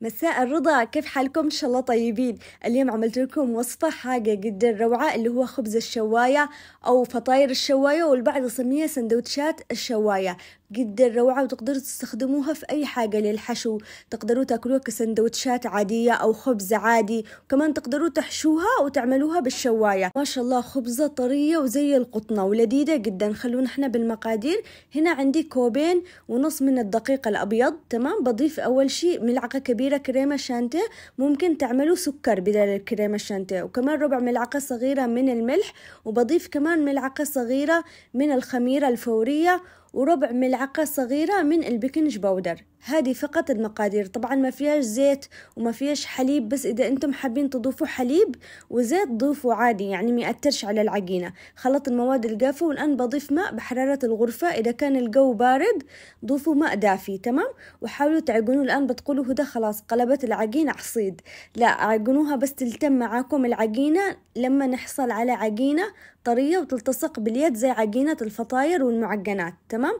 مساء الرضا كيف حالكم ان شاء الله طيبين اليوم عملت لكم وصفة حاجة جدا روعة اللي هو خبز الشواية او فطاير الشواية والبعض يسميها سندوتشات الشواية جدا روعة وتقدروا تستخدموها في أي حاجة للحشو تقدروا تاكلوها كسندوتشات عادية أو خبز عادي وكمان تقدروا تحشوها وتعملوها بالشواية ما شاء الله خبزة طرية وزي القطنة ولذيذة جدا خلونا احنا بالمقادير هنا عندي كوبين ونص من الدقيق الأبيض تمام بضيف أول شيء ملعقة كبيرة كريمة شانتيه ممكن تعملوا سكر بدل الكريمة الشانتيه وكمان ربع ملعقة صغيرة من الملح وبضيف كمان ملعقة صغيرة من الخميرة الفورية وربع ملعقة صغيرة من البيكنج باودر هذه فقط المقادير طبعا ما فيهاش زيت وما فيهاش حليب بس إذا أنتم حابين تضيفوا حليب وزيت ضيفوا عادي يعني ما يأثرش على العجينة خلط المواد الجافة والآن بضيف ماء بحرارة الغرفة إذا كان الجو بارد ضيفوا ماء دافي تمام وحاولوا تعجنوه الآن بتقولوا هدى خلاص قلبت العجينة عصيد لا عجنوها بس تلتم معاكم العجينة لما نحصل على عجينة طرية وتلتصق باليد زي عجينة الفطاير والمعجنات تمام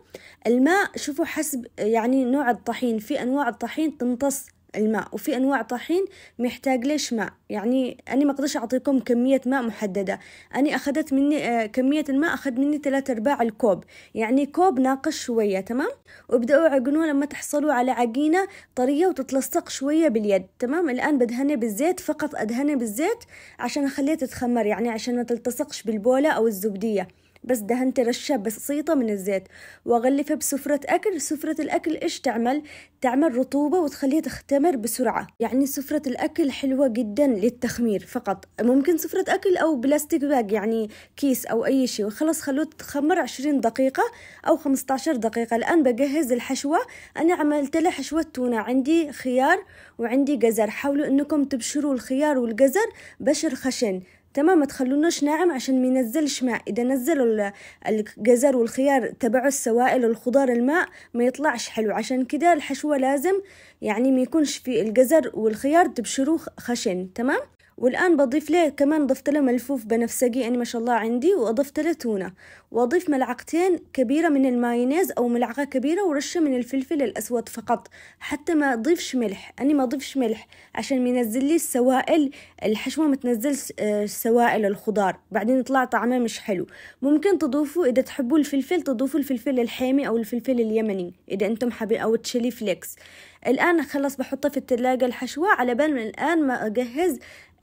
الماء شوفوا حسب يعني نوع الطحين في أنواع الطحين تمتص الماء وفي انواع طحين محتاج ليش ماء يعني انا ما اقدرش اعطيكم كميه ماء محدده انا اخذت مني آه، كميه الماء اخذ مني ثلاثة ارباع الكوب يعني كوب ناقص شويه تمام وابداوا عجنوه لما تحصلوا على عجينه طريه وتتلصق شويه باليد تمام الان بدهنها بالزيت فقط ادهنها بالزيت عشان اخليها تتخمر يعني عشان ما تلتصقش بالبوله او الزبديه بس دهنت رشة بسيطة من الزيت وأغلفها بسفرة أكل سفرة الأكل إيش تعمل؟ تعمل رطوبة وتخليها تختمر بسرعة يعني سفرة الأكل حلوة جدا للتخمير فقط ممكن سفرة أكل أو بلاستيك باج يعني كيس أو أي شيء وخلص خلوه تخمر عشرين دقيقة أو خمسة دقيقة الآن بجهز الحشوة أنا عملت له حشوة تونة عندي خيار وعندي جزر حاولوا أنكم تبشروا الخيار والجزر بشر خشن تمام ما تخلونوش ناعم عشان ما ينزلش ماء اذا نزلوا الجزر والخيار تبعوا السوائل والخضار الماء ما يطلعش حلو عشان كده الحشوه لازم يعني ما يكونش في الجزر والخيار تبشروه خشن تمام والآن بضيف له كمان ضفت له ملفوف بنفسجي يعني ما شاء الله عندي وأضفت له تونة وأضيف ملعقتين كبيرة من المايونيز أو ملعقة كبيرة ورشة من الفلفل الأسود فقط حتى ما أضيفش ملح اني ما أضيفش ملح عشان ينزل لي السوائل الحشوة ما تنزلش آه، سوائل الخضار بعدين يطلع طعمه مش حلو ممكن تضيفوا إذا تحبوا الفلفل تضيفوا الفلفل الحامي أو الفلفل اليمني إذا أنتم حابين أو تشيلي فليكس الآن خلاص بحطه في التلاجة الحشوة على بال من الآن ما أجهز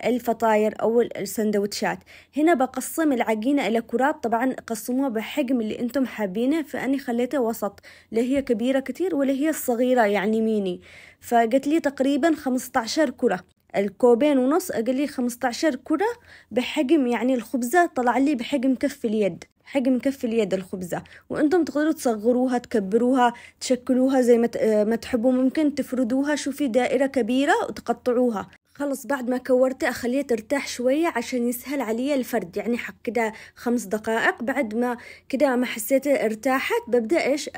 الفطاير أو السندوتشات هنا بقسم العجينة إلى كرات طبعا قسموها بحجم اللي أنتم حابينه فاني خليته وسط لا هي كبيرة كتير ولا هي الصغيرة يعني ميني فقلت لي تقريبا 15 كرة الكوبين ونص قال لي 15 كرة بحجم يعني الخبزة طلع لي بحجم كف اليد حجم كف اليد الخبزة وانتم تقدروا تصغروها تكبروها تشكلوها زي ما آه، تحبوا ممكن تفردوها شوفي دائرة كبيرة وتقطعوها خلص بعد ما كورته أخليه ترتاح شوية عشان يسهل علي الفرد يعني حق كده خمس دقائق بعد ما كده ما حسيته ارتاحت ببدأ إيش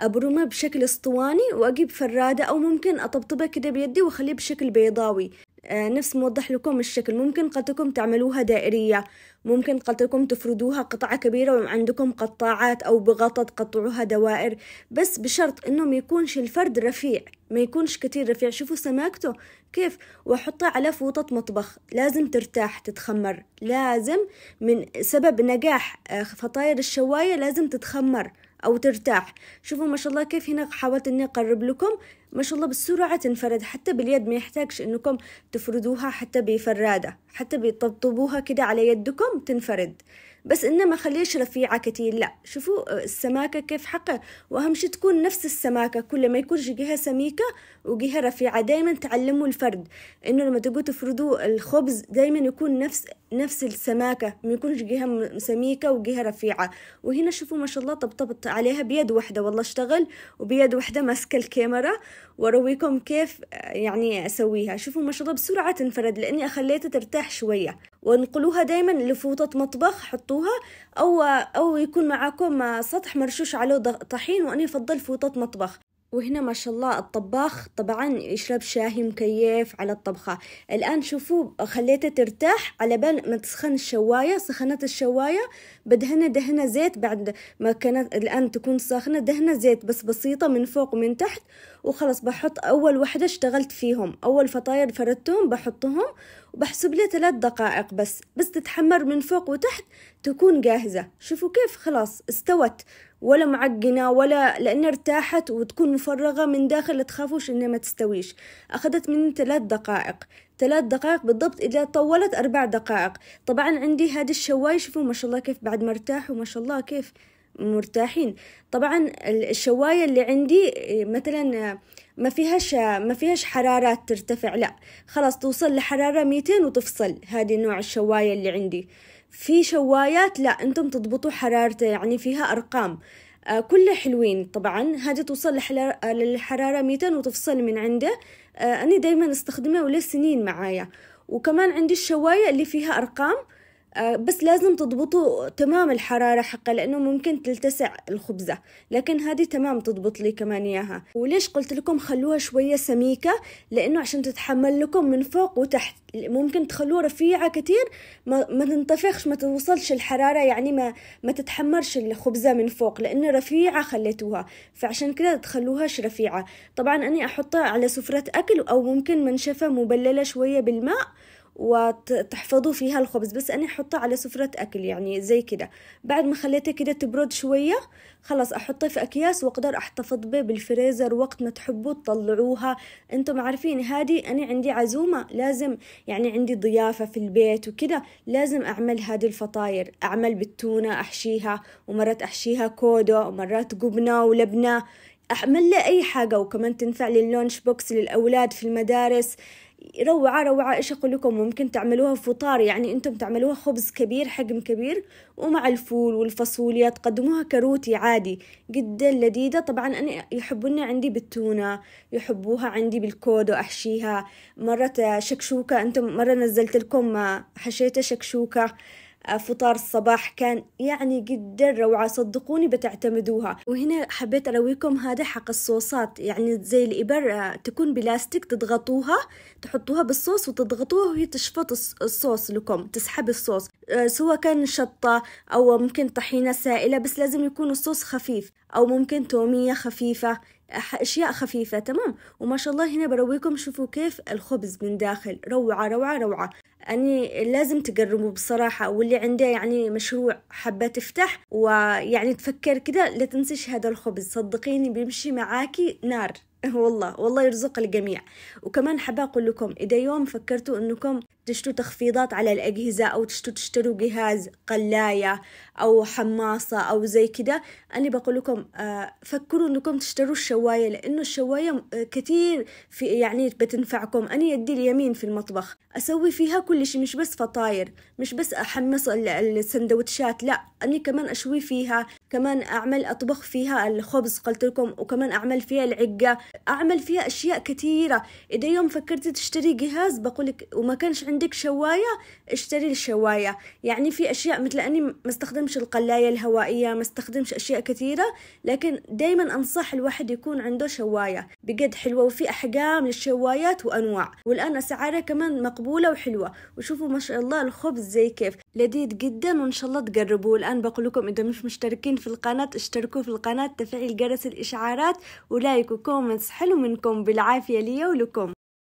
أبرمه بشكل اسطواني وأجيب فرادة أو ممكن أطبطبه كده بيدي وأخليه بشكل بيضاوي آه، نفس موضح لكم الشكل ممكن قطعكم تعملوها دائرية ممكن قطعكم تفردوها قطعة كبيرة وعندكم قطاعات أو بغطا تقطعوها دوائر بس بشرط إنه ما يكونش الفرد رفيع ما يكونش كتير رفيع شوفوا سماكته كيف وحطها على فوطة مطبخ لازم ترتاح تتخمر لازم من سبب نجاح آه، فطاير الشواية لازم تتخمر أو ترتاح شوفوا ما شاء الله كيف هنا حاولت إني أقرب لكم ما شاء الله بالسرعة تنفرد حتى باليد ما يحتاجش إنكم تفردوها حتى بفرادة حتى بيطبطبوها كده على يدكم تنفرد بس انما ما خليش رفيعة كتير لا شوفوا آه، السماكة كيف حقه واهم شي تكون نفس السماكة كل ما يكونش جهة سميكة وجهة رفيعة دايما تعلموا الفرد انه لما تجوا تفردوا الخبز دايما يكون نفس نفس السماكة ما يكونش جهة سميكة وجهة رفيعة وهنا شوفوا ما شاء الله طبطبت عليها بيد واحدة والله اشتغل وبيد واحدة ماسكة الكاميرا وارويكم كيف آه، يعني اسويها شوفوا ما شاء الله بسرعة تنفرد لاني خليتها ترتاح شوية وانقلوها دايما لفوطة مطبخ حطوها أو أو يكون معاكم سطح مرشوش عليه طحين وأنا أفضل فوطة مطبخ وهنا ما شاء الله الطباخ طبعا يشرب شاهي مكيف على الطبخة الآن شوفوا خليته ترتاح على بال ما تسخن الشواية سخنت الشواية بدهنا دهنا زيت بعد ما كانت الآن تكون ساخنة دهنا زيت بس بسيطة من فوق ومن تحت وخلاص بحط أول وحدة اشتغلت فيهم أول فطاير فردتهم بحطهم وبحسب لي ثلاث دقائق بس بس تتحمر من فوق وتحت تكون جاهزة شوفوا كيف خلاص استوت ولا معجنة ولا لأنها ارتاحت وتكون مفرغة من داخل تخافوش إنها ما تستويش أخذت مني ثلاث دقائق ثلاث دقائق بالضبط إذا طولت أربع دقائق طبعا عندي هذا الشواي شوفوا ما شاء الله كيف بعد ما ارتاحوا ما شاء الله كيف مرتاحين طبعا الشواية اللي عندي إيه، مثلا ما فيهاش ما فيهاش حرارات ترتفع لا خلاص توصل لحرارة 200 وتفصل هذه نوع الشواية اللي عندي في شوايات لا انتم تضبطوا حرارته يعني فيها ارقام آه كله حلوين طبعا هذا توصل آه، للحرارة 200 وتفصل من عنده آه أنا دايما استخدمها ولسنين معايا وكمان عندي الشواية اللي فيها أرقام آه، بس لازم تضبطوا تمام الحرارة حقه لأنه ممكن تلتسع الخبزة لكن هذه تمام تضبط لي كمان إياها وليش قلت لكم خلوها شوية سميكة لأنه عشان تتحمل لكم من فوق وتحت ممكن تخلوها رفيعة كتير ما, ما تنطفخش ما توصلش الحرارة يعني ما, ما تتحمرش الخبزة من فوق لأنه رفيعة خليتوها فعشان كده تخلوهاش رفيعة طبعا أنا أحطها على سفرة أكل أو ممكن منشفة مبللة شوية بالماء وتحفظوا فيها الخبز بس أنا أحطه على سفرة أكل يعني زي كده بعد ما خليته كده تبرد شوية خلاص أحطه في أكياس وأقدر أحتفظ به بالفريزر وقت ما تحبوا تطلعوها أنتم عارفين هذه أنا عندي عزومة لازم يعني عندي ضيافة في البيت وكده لازم أعمل هذه الفطاير أعمل بالتونة أحشيها ومرات أحشيها كودو ومرات جبنة ولبنة أعمل لي أي حاجة وكمان تنفع لللونش بوكس للأولاد في المدارس روعة روعة إيش أقول لكم ممكن تعملوها فطار يعني أنتم تعملوها خبز كبير حجم كبير ومع الفول والفاصوليا تقدموها كروتي عادي جدا لذيذة طبعا أنا يحبونها عندي بالتونة يحبوها عندي بالكودو أحشيها مرة شكشوكة أنتم مرة نزلت لكم حشيتها شكشوكة آه، فطار الصباح كان يعني جدا روعة صدقوني بتعتمدوها وهنا حبيت أرويكم هذا حق الصوصات يعني زي الإبر آه، تكون بلاستيك تضغطوها تحطوها بالصوص وتضغطوها وهي تشفط الصوص لكم تسحب الصوص آه، سواء كان شطة أو ممكن طحينة سائلة بس لازم يكون الصوص خفيف أو ممكن تومية خفيفة اشياء خفيفه تمام وما شاء الله هنا برويكم شوفوا كيف الخبز من داخل روعه روعه روعه يعني لازم تقربوا بصراحة واللي عنده يعني مشروع حابة تفتح ويعني تفكر كده لا تنسيش هذا الخبز صدقيني بيمشي معاكي نار والله والله يرزق الجميع وكمان حابة أقول لكم إذا يوم فكرتوا أنكم تشتوا تخفيضات على الأجهزة أو تشتوا تشتروا جهاز قلاية أو حماصة أو زي كده أنا بقول لكم آه، فكروا أنكم تشتروا الشواية لأنه الشواية آه، كثير في يعني بتنفعكم أنا يدي اليمين في المطبخ أسوي فيها كل شيء مش بس فطاير مش بس أحمص السندوتشات لا أنا كمان أشوي فيها كمان أعمل أطبخ فيها الخبز قلت لكم وكمان أعمل فيها العقة اعمل فيها اشياء كثيره اذا يوم فكرتي تشتري جهاز بقولك وما كانش عندك شوايه اشتري الشوايه يعني في اشياء مثل اني ما استخدمش القلايه الهوائيه ما استخدمش اشياء كثيره لكن دائما انصح الواحد يكون عنده شوايه بجد حلوه وفي احجام للشوايات وانواع والان اسعارها كمان مقبوله وحلوه وشوفوا ما شاء الله الخبز زي كيف لذيذ جدا وان شاء الله تجربوه الان بقول لكم اذا مش مشتركين في القناه اشتركوا في القناه تفعيل جرس الاشعارات ولايك وكومنتس حلو منكم بالعافيه ليا ولكم